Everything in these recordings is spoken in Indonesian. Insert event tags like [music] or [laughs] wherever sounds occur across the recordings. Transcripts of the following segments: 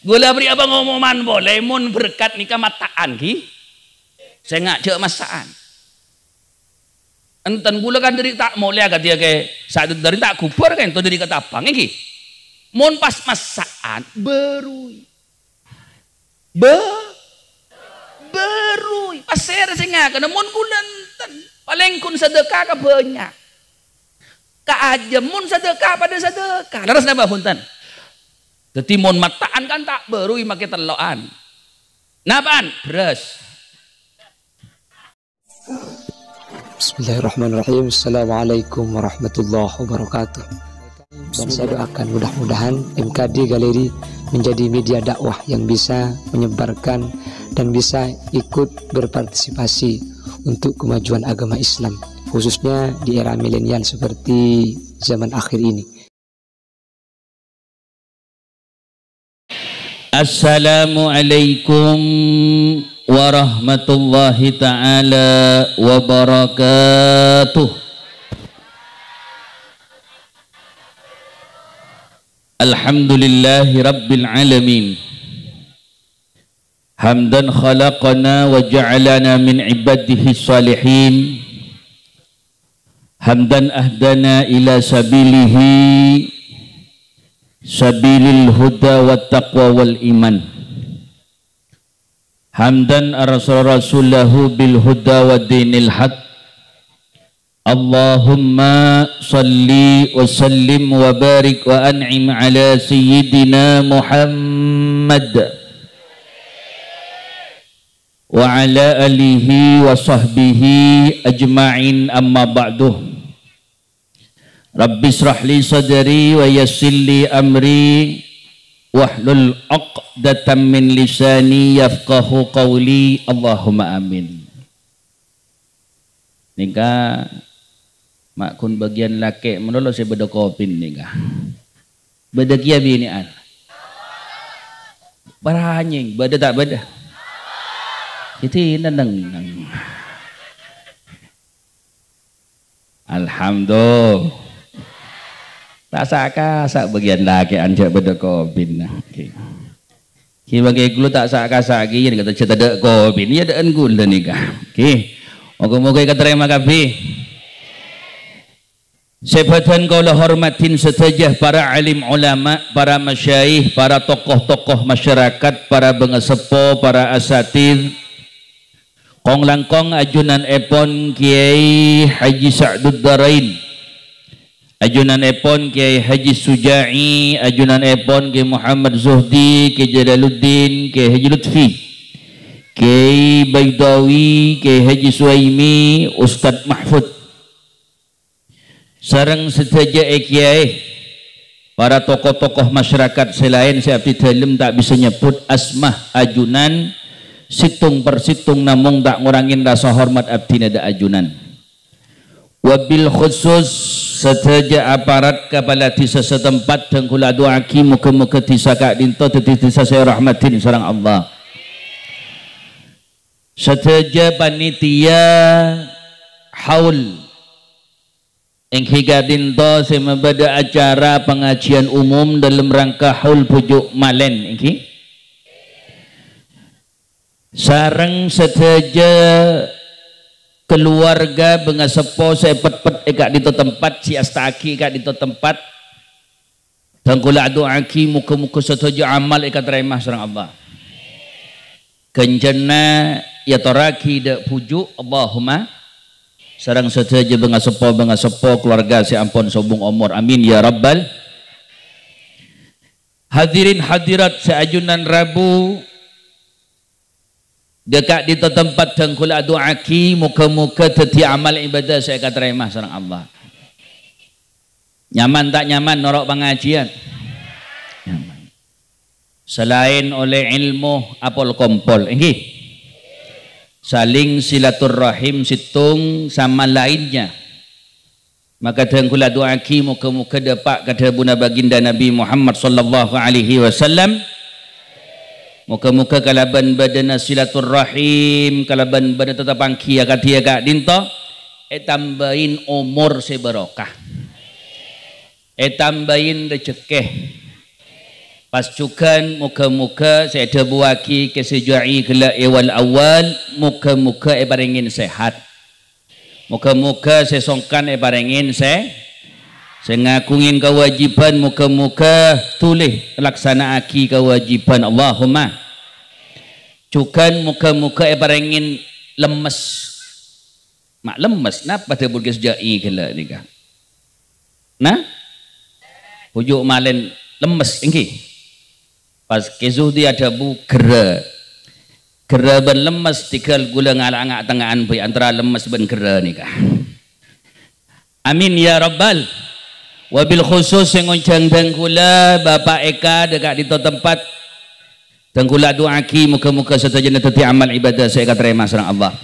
Gula beri apa ngomongan boleh mun berkat nikah mataan ki. Saya cek masaan. Enten gula kan dari tak mau lihat dia ke saat dari tak kubur kan itu dari ketapang ya, ki. Mun pas masaan berui. Be berui. Pasir saya ngajak. mun gula enten paling kun sedekah ke banyak. Ka aja mun sedekah pada sedekah. Leres napa punten? Jadi mun mataan kan tak baru makai telokan. Napaan? Beres. Bismillahirrahmanirrahim. Assalamualaikum warahmatullahi wabarakatuh. Dan saya doakan mudah-mudahan MKD Galeri menjadi media dakwah yang bisa menyebarkan dan bisa ikut berpartisipasi untuk kemajuan agama Islam khususnya di era milenial seperti zaman akhir ini. Assalamualaikum warahmatullahi taala wabarakatuh. Alhamdulillahi rabbil alamin. Hamdan khalaqana wa ja'alana min ibadihi salihin. Hamdan ahdana ila sabilihi sabilil huda wa taqwa wal iman hamdan arasul rasulahu bil huda wa dinil haq Allahumma salli wa sallim wa barik wa an'im ala sayyidina Muhammad wa ala alihi wa sahbihi ajma'in amma ba'duh Rabbi srahli sadri wa yassirli amri wahlul uqdatam min lisani yafqahu qawli Allahumma amin nikah makun bagian laki menolong saya beda kopin nikah beda kia bini al para beda tak beda itu nendang neng. Alhamdulillah tak sak bagian laki anjak beda kobin okay. ki bagi gulu tak sak kasak ki kata cerita iya, dek kobin ya deen kulo nikah ki moga-moga keterima kabeh Sebatan lah hormatin setajah para alim ulama, para masyaih, para tokoh-tokoh masyarakat, para bengesepo, para asatid, kong langkong ajunan epon kiai Haji Sa'dud Darain, Ajunan Epon ke Haji Sujai, Ajunan Epon ke Muhammad Zuhdi, ke Jalaluddin, ke Haji Lutfi, ke Baidawi, ke Haji Suaimi, Ustadz Mahfud. Sarang sesaja eh, Kiai para tokoh-tokoh masyarakat selain saya abdi dalam tak bisa nyebut asmah ajunan situng persitung namung tak ngurangin rasa hormat abdi nada ajunan. Wabil khusus sederja aparat kepala desa setempat dan kula doa ki muka-muka desa kak dinto tetis desa saya rahmatin sarang Allah. Sederja panitia haul yang hingga dinto semabada acara pengajian umum dalam rangka haul pujuk malen. Ini. Sarang sederja keluarga bengasepo sepet-pet eh, di to tempat ikat di to tempat tangkula doaki muka-muka setuju amal ikat terima serang Allah kenjana ya toraki dak pujuk Allahumma serang setuju bengasepo bengasepo keluarga si ampun sobung umur amin ya rabbal hadirin hadirat seajunan rabu Dekat di tempat dan adu aki muka-muka teti amal ibadah saya kata terima serang Allah. Nyaman tak nyaman norok pengajian. Selain oleh ilmu apol kompol, enggih. Eh, Saling silaturrahim situng sama lainnya. Maka dan adu aki muka-muka dapat kata bunda baginda Nabi Muhammad sallallahu alaihi wasallam. Moga-moga kalaban badana silatul rahim, kalaban badana tetap pangki agak dia kak, dinto, etambain umur sebarokah, Etambain rejekeh. Pas cukan moga-moga saya ada buaki kesejuai kela ewal awal, Moga-moga, muka ebaringin sehat. Moga-moga, saya songkan ebaringin saya Saya ngakungin kewajiban muka-muka tulis laksana aki kewajiban Allahumma. Cukan muka-muka yang parengin lemes. Mak lemes kenapa dia burgis jai kala nika. Nah? Pujuk malen lemes engki. Pas kesuh dia ada bu gera. Gera ben lemes tikal gula ngalangak tengahan antara lemes ben gera nika. Amin ya rabbal wabil khusus yang uncang dengkula Bapak Eka dekat di tempat dengkula doaki muka-muka setajana teti amal ibadah saya kata terima serang Allah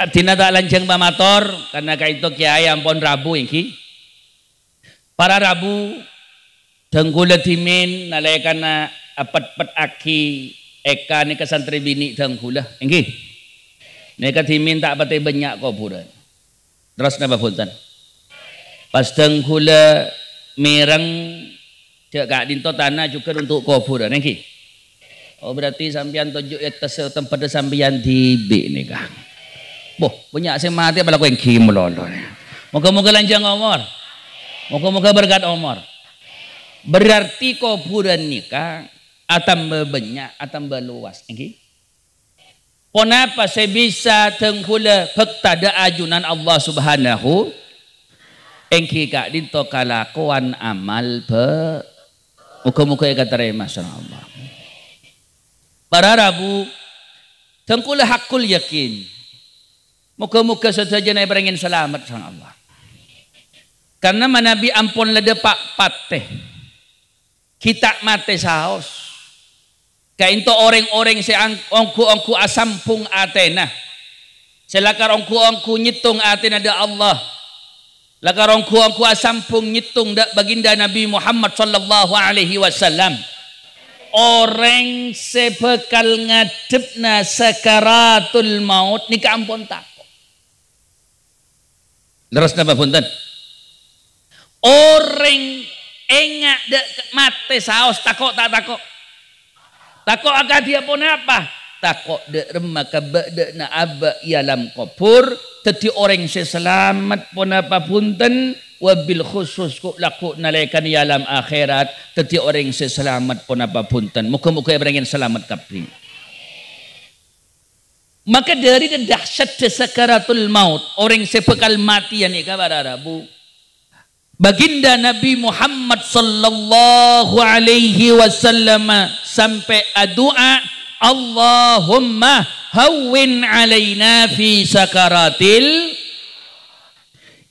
artinya tak lancang pamator karena kaito kiai ampun rabu iki para rabu dengkula timin nalaikana apet-pet aki Eka ni kesantri bini dengkula iki Neka timin tak patah banyak kau pura. Terus napa fultan? Pasteng tengkula mereng Cek kak dinto tanah juga untuk kubur niki. Oh berarti sampean tujuh ya tesel tempat sampean di B nih kak. Boh punya saya mati bala kau yang Moga-moga lanjang omor. Moga-moga berkat omor. Berarti kuburan nikah atam banyak atam luas niki. Kenapa saya bisa tengkula pektada ajunan Allah Subhanahu engki kak dinto kalakuan amal pe muka-muka yang terima Allah para rabu tengkulah hakul yakin muka-muka saja naik berangin selamat sang Allah karena manabi ampun lede pak pateh kita mati saos kain to orang-orang se ongku-ongku asampung atena selakar ongku-ongku nyitung atena ada ya Allah lagarong kuang-kuang sampung nyitung dak baginda Nabi Muhammad sallallahu alaihi wasallam orang sebekal ngadepna sakaratul maut ni ampun tako leres napa punten orang engak dak mate saos takok tak takok takok akan dia pun apa takok de remaka ba'da na aba yalam kopur teti orang se selamat pun apa punten wabil khusus ku laku nalaikan yalam akhirat teti orang se selamat pun apa punten muka-muka yang selamat kapring maka dari dahsyat sakaratul maut orang sepekal mati yang kabar Rabu Baginda Nabi Muhammad sallallahu alaihi wasallam sampai doa Allahumma hawwin alaina fi sakaratil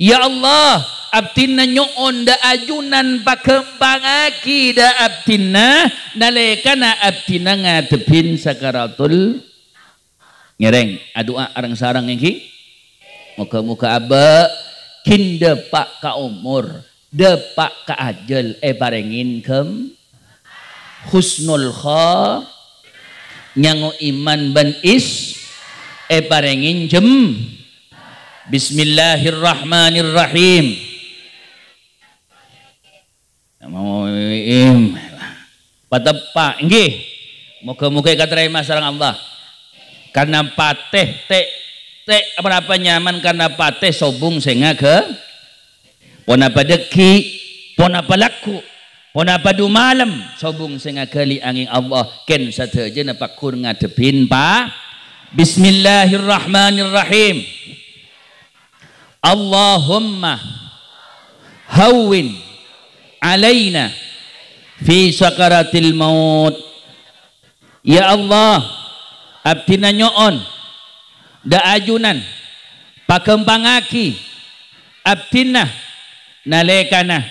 Ya Allah abtinna nyoon da ajunan pakembangaki da abtinna nalekana abtinna ngadepin sakaratul ngereng adua arang sarang iki muka-muka abe kinda pak ka umur depak ka ajal eh parengin kem husnul kha nyango iman ban is e parengin jem Bismillahirrahmanirrahim mau im patepa nggih moga-moga katerai masarang Allah karena pateh tek tek apa apa nyaman karena pateh sobung sehingga ke pon apa deki pon apa laku Muna padu malam sobung sing agali angin Allah ken sadeje pakun ngadepin pa Bismillahirrahmanirrahim Allahumma hawin alaina fi sakaratil maut Ya Allah abdina nyoon da ajunan pakembangaki abdina nalekana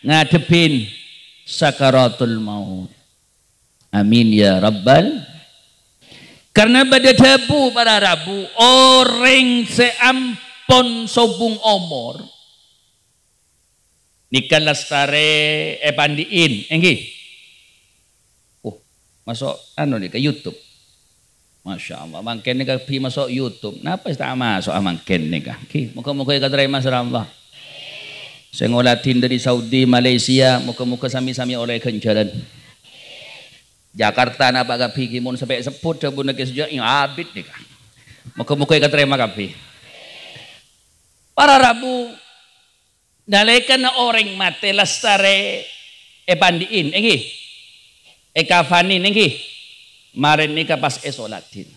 ngadepin sakaratul maut. Amin ya Rabbal. Karena pada dabu pada Rabu orang seampon sobung omor. nikah lestare epandiin, eh, enggi. Oh, masuk anu nih ke YouTube. Masya Allah, mangken nih masuk YouTube. Napa tak masuk ah, mangken nih kah? Muka-muka kata Mas Allah. Sing olatin dari Saudi, Malaysia, muka-muka sami-sami oleh kenjaran. Jakarta napa kapi kimun sampai seput dah bunak sejak ini abit nih kan. Muka-muka yang terima kapi. Para Rabu dalekan orang mati lestare epandiin, eh, enggih. Eh, Ekafanin enggih. Marin nika pas esolatin. Eh,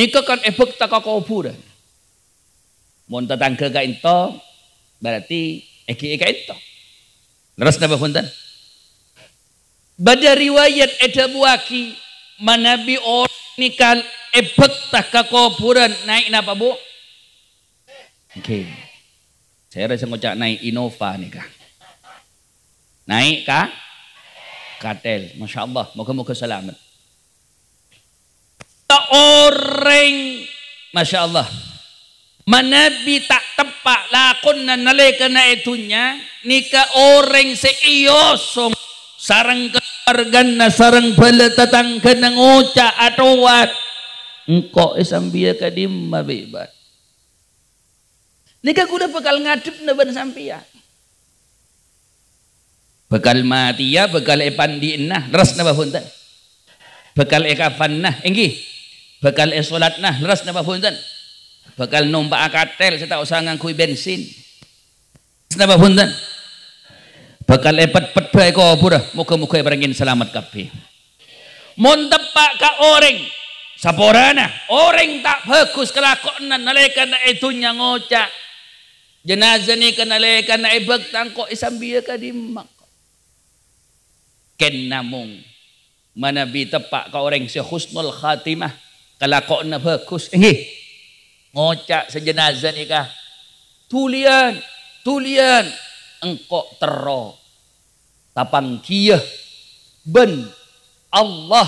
nika kan efek tak kau kuburan. Mun tetangga kain into Berarti eki eka itu. Terus napa punten? Bada riwayat eta buaki manabi orang nikal ebek tak ke kuburan naik napa bu? Oke. Okay. Saya rasa ngocak naik Innova nih kak. Naik kak? Katel. Masya Allah. Moga-moga selamat. Tak orang. Masya Allah manabi tak tepak lakon na nalekana itunya nika orang seiyosong sarang keluargan na sarang balatatang ka ng uca atawat engko isang biya ka mabibat nika kuda bakal ngadep na ban sampian bekal matiya bekal epandi nah ras na bahuntan bekal ekafan nah enggi bekal esolat nah ras na bahuntan bakal numpak akatel saya tak usah ngangkui bensin kenapa punten bakal epet-pet bae muka muka muga berangin selamat kapi. mun tepak ka orang saporana nah? orang tak bagus kelakonan nalekan itu eh nyangocak jenazah ni kenalekan ibak eh tangkok isambia eh kadimak ken namung manabi tepak ka orang si husnul khatimah kalakon na bagus nggih ngocak sejenazah nikah tulian tulian engkok tero tapang kiyah ben Allah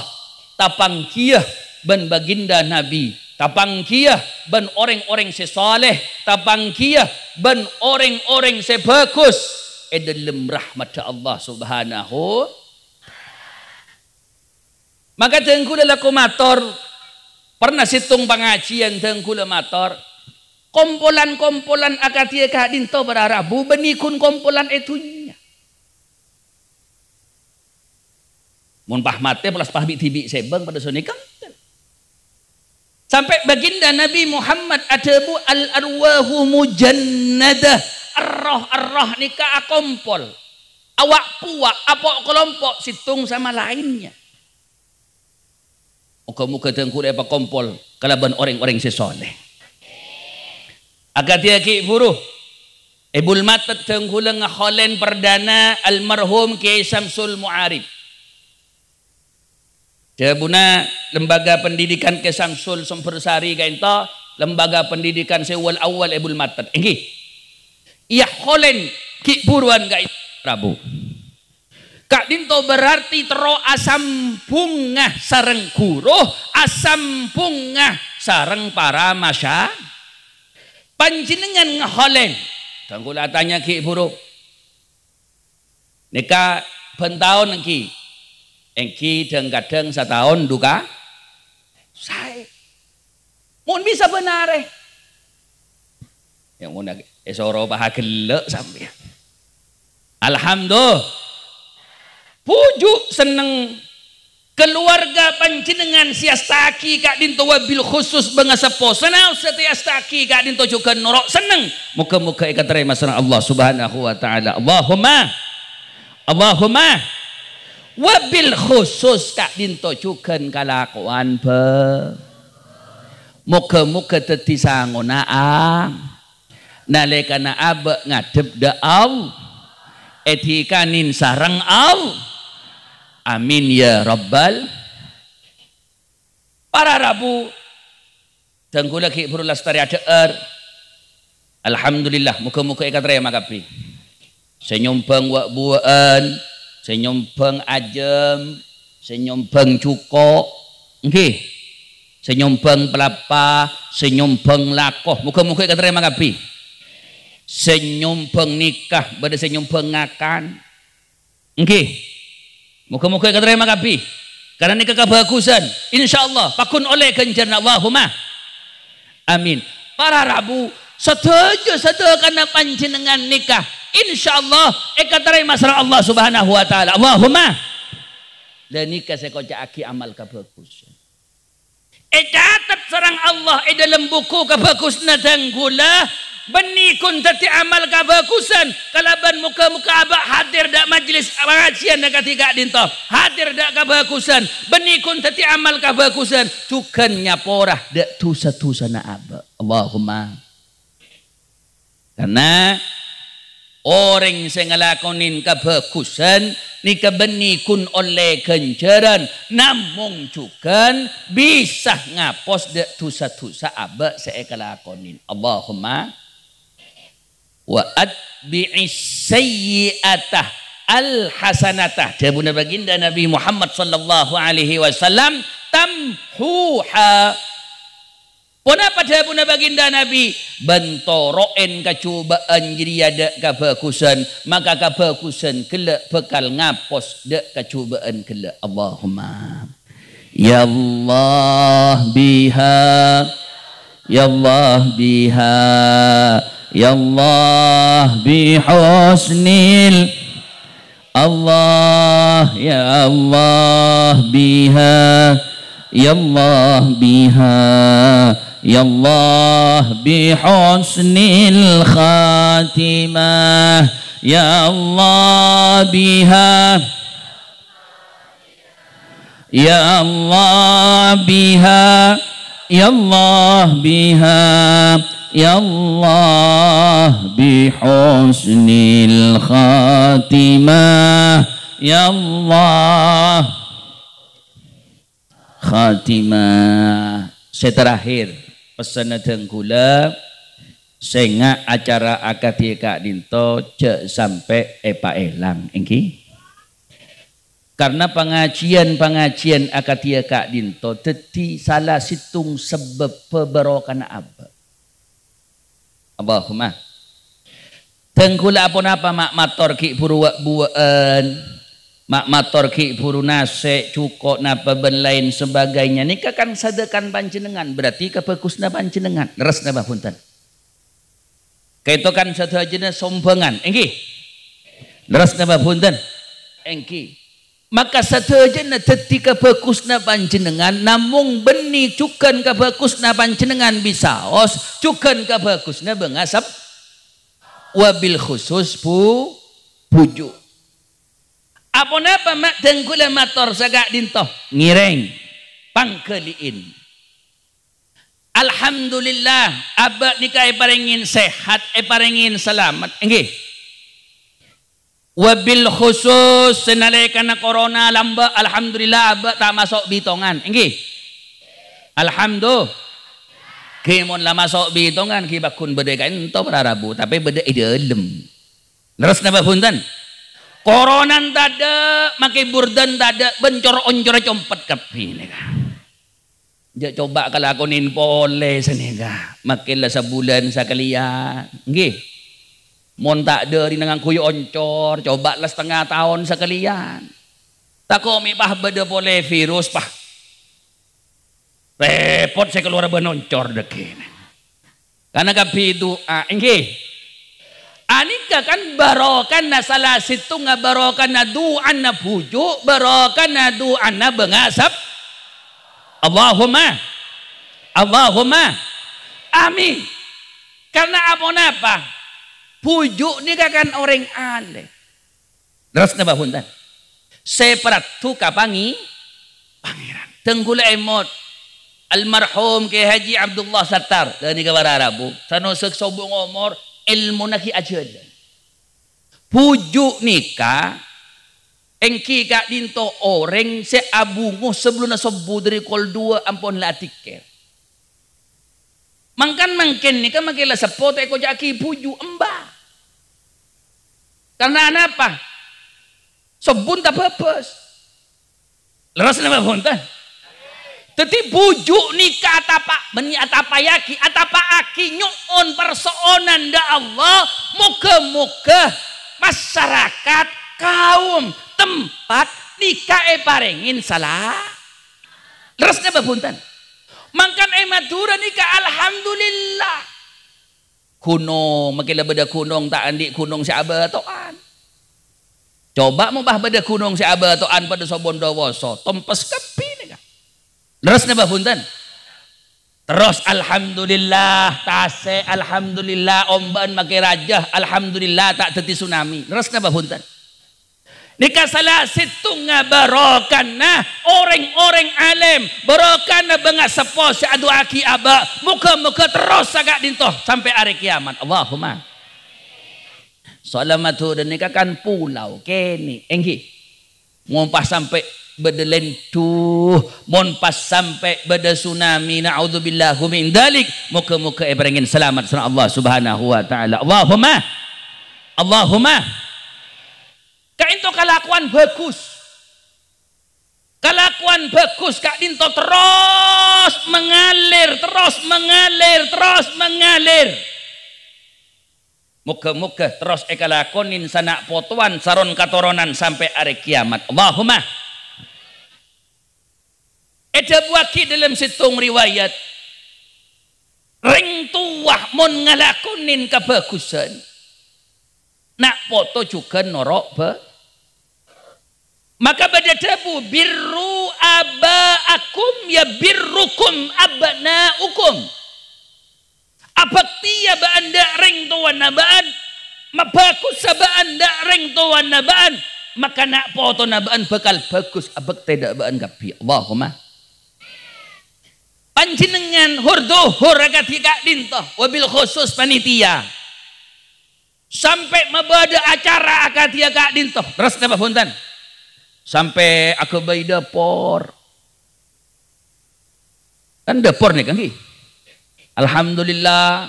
tapang kiyah ben baginda Nabi tapang kiyah ben orang-orang sesaleh tapang kiyah ben orang-orang sebagus edalem rahmat Allah subhanahu maka tengku dalam komator Pernah situng pengajian tengkula mator. Kompolan-kompolan akatia kahadin to berarabu benikun kompolan etunya. Mun pahmate pelas pahbi tibi sebang pada sonikam. Sampai baginda Nabi Muhammad adabu al arwahu mujannadah arroh arroh nikah akompol awak puak apok kelompok situng sama lainnya Muka-muka dengkul apa kompol kalaban orang-orang sesoleh. Agak dia ki buruh. Ibul matat tengkulang holen perdana almarhum Kiai Samsul Muarib. Jabuna lembaga pendidikan Kiai Samsul Sumbersari kainta lembaga pendidikan sewal awal Ibul matat. Enggih. Iya holen ki buruan kainta Rabu. Kak Dinto berarti tero asam bungah sareng guruh, asam bungah sareng para masya. Panjenengan ngeholen. Tanggula tanya ki buruk. Nika bentahun engki. Engki deng kadang setahun duka. Saya. mohon bisa benar eh. Yang mun esoro bahagelek sampai. Alhamdulillah pujuk seneng keluarga panjenengan siastaki kak dinto wabil khusus bengasepo senal setiastaki kak dinto juga norok seneng muka-muka ikat terima senang Allah subhanahu wa ta'ala Allahumma Allahumma wabil khusus kak dinto juga kalakuan be muka-muka teti sangunaang nalekana abe ngadep da Allah etikanin sarang Allah Amin ya Rabbal. Para Rabu tenggula ki perlu lestari ada er. Alhamdulillah muka-muka ikat raya makapi. Senyompeng wak buaan, senyompeng ajem, senyompeng cukok. Nggih. Okay. Senyompeng pelapa, senyompeng lakoh. Muka-muka ikat raya makapi. Senyompeng nikah, pada senyompeng ngakan. Nggih. Okay. Muka-muka kata terima kapi. Karena ini kebagusan. Insya Allah. Pakun oleh kencerna Allahumma. Amin. Para Rabu. Setuju setuju karena panjenengan nikah. Insya Allah. Eka eh, terima serah Allah subhanahu wa ta'ala. Allahumma. Dan nikah saya kocak aki amal kebagusan. Eh catat serang Allah Eh dalam buku kebagusan dan gula Beni kun tati amal kabakusan kalaban muka-muka abak hadir dak majlis pengajian dekat tiga dinto hadir dak kabakusan beni kun tati amal kabakusan tukan nyaporah dak tusa tusa na abak Allahumma karena orang yang ngelakonin kebagusan nika benikun oleh ganjaran namung cukan bisa ngapos dak tusa tusa abak saya kelakonin Allahumma wa atbi'is sayyi'atah al hasanatah jabuna baginda Nabi Muhammad sallallahu alaihi wasallam tamhuha Punapa jabuna baginda Nabi bentoroen kacobaan jadi ada kebagusan maka kebagusan kelak bekal ngapos dek kacobaan kelak Allahumma Ya Allah biha Ya Allah biha Ya Allah bi Allah ya Allah biha ya Allah biha ya Allah bi husnil ya Allah biha ya Allah biha ya Allah biha يا الله بحسن الخاتمة يا الله khatimah saya terakhir pesan gula. sehingga acara akad Kak Dinto cek sampai epa elang engki karena pengajian-pengajian akad Kak Dinto teti salah situng sebab peberokan abad Allahumma Tengkula apa mak mator ki buru buen mak mator ki buru nase cuko napa ben lain sebagainya nikah kan sadakan panjenengan berarti kepekusna panjenengan resna bapunten kaito kan satu aja sombengan engki resna bapunten engki maka sadayana dadi kabakusna panjenengan namung benih cukan kabakusna panjenengan bisa os, cukan kabagusna bengasap wabil khusus bu buju apa napa mak dengkula mator segak dintoh ngireng pangkeliin Alhamdulillah abad nikah paringin sehat e paringin selamat nggih wabil khusus senalikana corona lamba alhamdulillah abah tak masuk bitongan engki alhamdulillah kimon lah masuk bitongan kibakun beda kain ento berarabu tapi beda idalem terus napa punten corona tada makai burden tada bencor oncor compet kapi nega ja coba kalau aku nin pole senega makai lah sebulan sekalian enggih tak dari dengan kuyoncor, oncor, coba lah setengah tahun sekalian. Tak komi pah beda boleh virus pah. Repot saya keluar benoncor dekin. Karena kapi itu, ah, Anika ah, kan barokan na salah situ nga barokan na duan na puju, barokan na duan na bengasap. Allahumma. Allahumma. Amin. Karena apa napa? Puju nikahkan kan orang ale. Terus nabah hundan. Separat tu kapangi pangeran. Tenggula emot. Almarhum ke Haji Abdullah Sattar dari kabar Arabu. Sano seksobung omor ilmu naki aja Pujuk nika Engki kak dinto orang se abungu sebelum nasobu dari kol dua ampon la Makan Mangkan mangken nika makila sapote ko jaki puju embah. Karena apa? Sebun tak bebas. Leres nama bonten. Jadi bujuk nikah atapa meni atapa yaki atapa aki nyuon persoanan da Allah muka muka masyarakat kaum tempat nikah e parengin salah. Leres nama bonten. Mangkan e Madura nikah alhamdulillah. kunung makin lebih dah kunung tak andik kunung si abah tuan coba mubah beda kunung si abah tuan pada sobon dawasa tempes kepi ni kan terus ni bapun terus alhamdulillah tasik alhamdulillah omban makin rajah alhamdulillah tak terti tsunami terus ni bapun Nikasala situ nga barokan na orang-orang alim barokan na benga sepo si adu aki aba muka-muka terus agak dinto sampai hari kiamat Allahumma Salamatu dan nikah kan pulau kini Enggi. ngumpah sampai bedelen tuh monpas sampai beda tsunami naudzubillah min dalik muka-muka ibrangin selamat sana Allah Subhanahu wa taala Allahumma Allahumma Kak Into kelakuan bagus. Kelakuan bagus Kak Into terus mengalir, terus mengalir, terus mengalir. muka-muka terus ekalakonin sanak potuan saron katoronan sampai hari kiamat. Allahumma. Ada waki dalam situng riwayat. Ring tuah mun ngalakonin kebagusan. Nak foto juga norok be. Maka pada tabu birru abaakum ya birrukum abnaukum. Apa tiya ba'anda anda reng tuan nabaan? Mabakus sabaan da reng tuan nabaan? Maka nak po nabaan bakal bagus abak tidak baan kapi. Ya Allahumma. Panjenengan hurdu hurakat kak dintoh wabil khusus panitia. Sampai mabada acara akatia kak dintoh. Terus nabah fontan. Sampai aku bayi dapur. Kan dapur ni kan Alhamdulillah.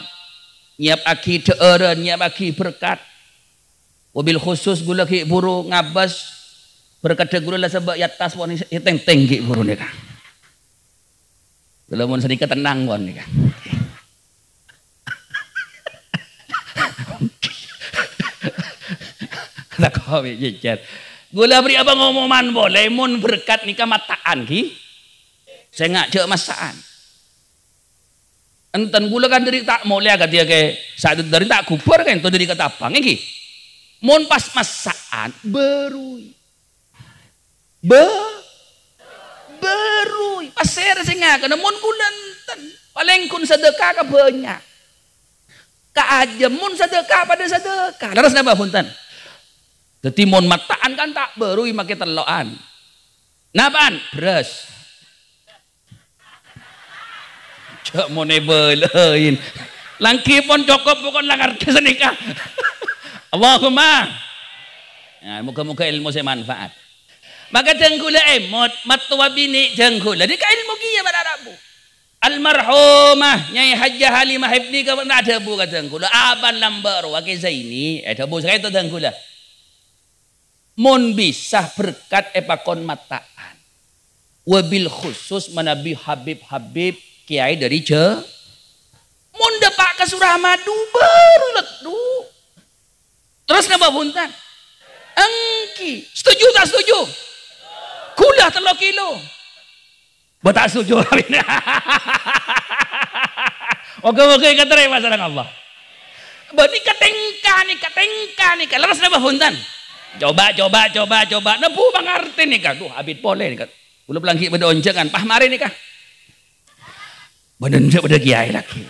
Nyiap aki teera, nyiap aki berkat. mobil khusus gula ki buru ngabas. Berkat gula lah sebab yatas pun hiteng ya yang ki buru ni kan. Kalau mau sedikit tenang pun ni kan. tak kau jejer. Gula beri apa ngomongan boleh mun berkat nikah mataan ki. Saya ngajak masaan. Enten gula kan dari tak mau lihat dia ke saat dari tak kubur kan itu dari ketapang kan, ki. Mun pas masaan berui. Be berui. Pasir saya ngajak. Namun gula enten paling kun sedekah ke banyak. mon sedekah pada sedekah. Leres napa punten? Jadi mon mataan kan tak baru imake telokan. Napaan? Beras. Cak mone belain. Langki pun cukup bukan langar kesenika. [laughs] Allahumma. Nah, ya, moga-moga ilmu saya manfaat. Maka jenggula emot eh, matwa bini jenggula. Dia ilmu kia pada Rabu. Almarhumah Nyai Hajjah Halimah Ibni kawan ada bu kata jenggula. Aban lambar wakil ini. Eh, bu saya itu jenggula mun bisa berkat epakon mataan. Wabil khusus menabi Habib-Habib kiai dari Je. Mun dapat ke Suramadu baru letu. Terus napa buntan? Engki. Setuju tak setuju? Kuda telur kilo. Betak setuju. Oke oke kata masalah Allah. Bani katengka nih katengka nih. Lepas napa buntan? Coba, coba, coba, coba. Nebu bang arti nih kan. Duh, abit boleh nih kan. Ulu pelangki pada onjengan. Pah mari nih kan. Benda benar benda kiai lagi.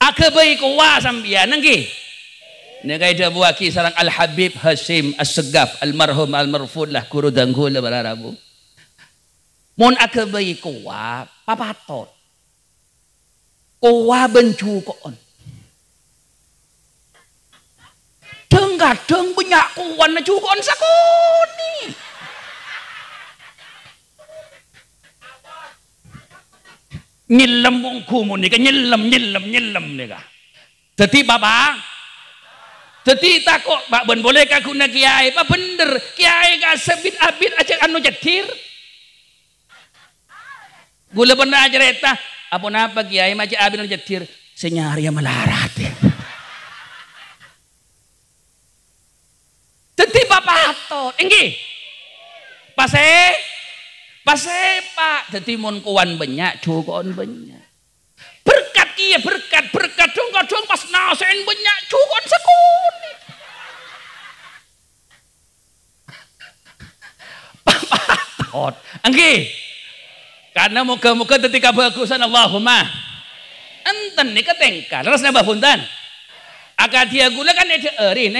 Aku baik kuah sambia nengki. Nengai dah buat kisah Al Habib Hasim As Segaf Al Marhum Al Marfud lah kuru dangkul lah balar abu. Mon aku bayi kuah papatot. Kuah bencu kok kadang gadang penyakuan jukon nah, sakoni. Nyilem wong gumun nika nyilem nyelam nyelam nika. jadi Bapak Jadi takut Pak Ben boleh kau guna kiai? Pak bener kiai kah sebit abit aja anu jedir. Gula pernah aja reta. Apa napa kiai macam abit anu jedir? Senyari melarang. Jadi bapak atur. Enggi. Pase. Pase pak. Jadi mun kuan banyak. cukon banyak. Berkat iya berkat. Berkat dong dong, pas nasen banyak. cukon sekuni. Bapak atur. Enggi. Karena moga-moga ketika bagusan Allahumma. Enten nih ketengkar. Terus nambah buntan. dia gula kan ada erin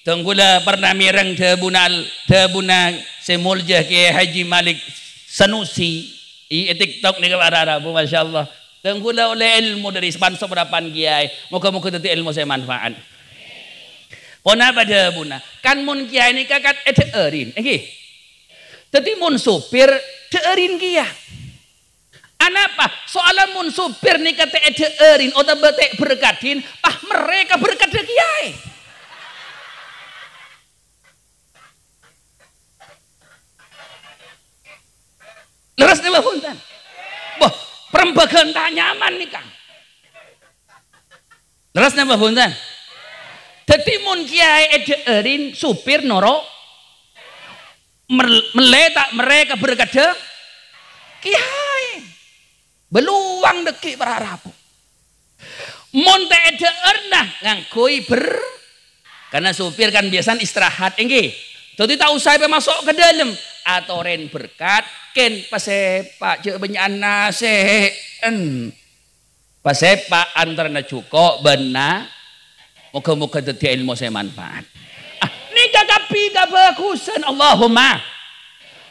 Tenggula pernah mirang debuna debuna semulja ke Haji Malik Sanusi i TikTok ni kepada bu masyaallah. Tenggula oleh ilmu dari sponsor berapan kiai. Moga-moga tadi ilmu saya manfaat. Pona pada buna. Kan mun kiai ni kakat eh Erin, Eh, Tadi mun supir teerin kiai. Anapa? Soalan mun supir ni kata Erin, eh, atau berkatin, ah mereka berkat kiai. punten. Wah, perembagaan tak nyaman nih Kang. Terus napa punten? Dadi mun kiai Erin supir noro mele tak mereka berkede kiai beluang deki para rapuh. Mun tak edeer nah ngangkui ber karena supir kan biasa istirahat enggih. Jadi tak usah masuk ke dalam. atau ren berkat ken pesepak je benyan nase en pesepak antara cukok benar moga-moga tetia ilmu saya manfaat ah, ni kakak pi gak Allahumma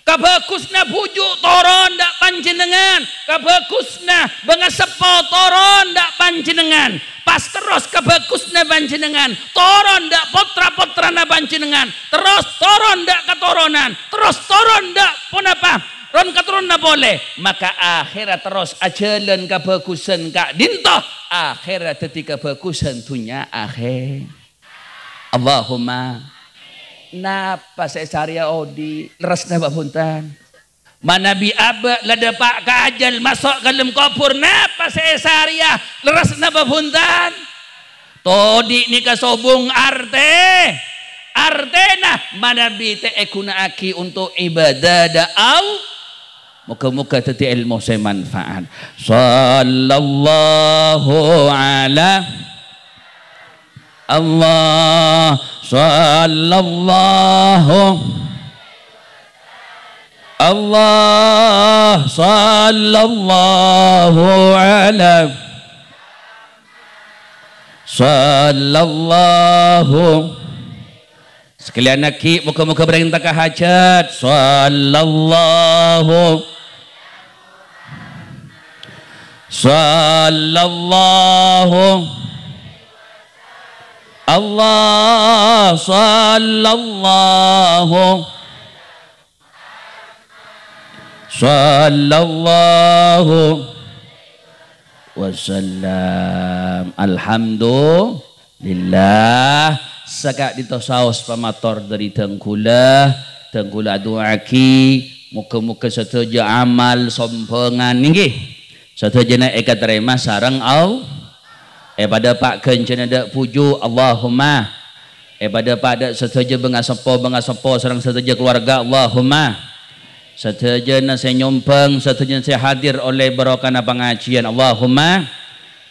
Kabakusna bujuk toron dak panjenengan. bengas bengesepo toron dak panjenengan. Pas terus kabakusna panjenengan. Toron dak potra-potrana panjenengan. Terus toron dak ketoronan. Terus toron pun apa. Ron keturun na boleh. Maka akhirat terus ajalan kabagusan kak dinto. Akhirat ketika kabagusan dunia akhir. Allahumma napa saya cari Odi ya, resna bapuntan mana bi aba lada pak kajal masuk ke dalam kapur napa saya syariah ya? resna bapuntan Todi ni kasobong arte artena mana bi te ekuna aki untuk ibadah da Allah Moga-moga tadi ilmu saya manfaat. Sallallahu Allah sallallahu Allah sallallahu ala sallallahu sekalian nakik muka-muka berintah ke hajat sallallahu sallallahu sallallahu Allah صلى الله صلى wasallam alhamdulillah sekak dito saos pamator dari tengkula tengkula doaki muka-muka satu setuju amal sompongan ninggi Satu na nak terima sarang Allah eh pada pak kencana dak puju Allahumma eh pada pak dak setuju bengah bengasopo serang setuju keluarga Allahumma setuju na saya nyompeng setuju saya hadir oleh barokana pengajian Allahumma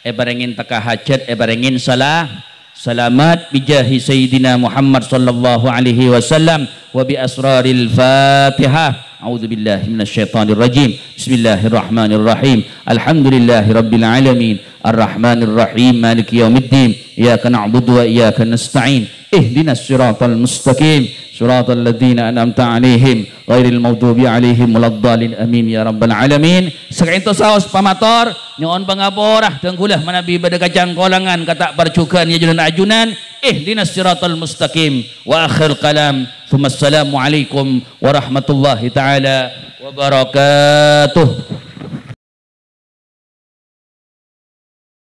eh barengin teka hajat eh barengin salah salamat bijahi Sayyidina Muhammad sallallahu alaihi wasallam wa bi asraril fatihah a'udhu billahi minasyaitanir rajim bismillahirrahmanirrahim alhamdulillahi alamin الرحمن الرحيم مالك يوم الدين إياك نعبد وإياك نستعين اهدنا الصراط المستقيم صراط الذين أنعمت عليهم غير المغضوب عليهم ولا الضالين أمين يا رب العالمين سكين تساوس pamator nyon pengaporah tengkulah manabi bade kacang kata percukan ya ajunan ihdinas siratal mustaqim wa akhir kalam thumma alaikum warahmatullahi taala wabarakatuh